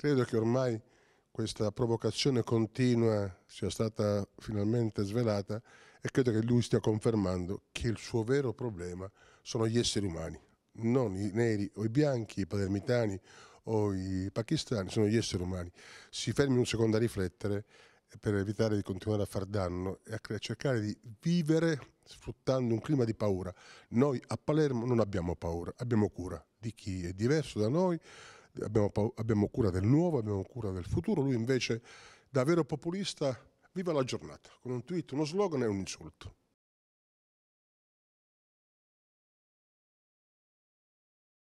Credo che ormai questa provocazione continua sia stata finalmente svelata e credo che lui stia confermando che il suo vero problema sono gli esseri umani, non i neri o i bianchi, i palermitani o i pakistani, sono gli esseri umani. Si fermi un secondo a riflettere per evitare di continuare a far danno e a cercare di vivere sfruttando un clima di paura. Noi a Palermo non abbiamo paura, abbiamo cura di chi è diverso da noi, abbiamo, abbiamo cura del nuovo, abbiamo cura del futuro, lui invece da vero populista viva la giornata, con un tweet, uno slogan e un insulto.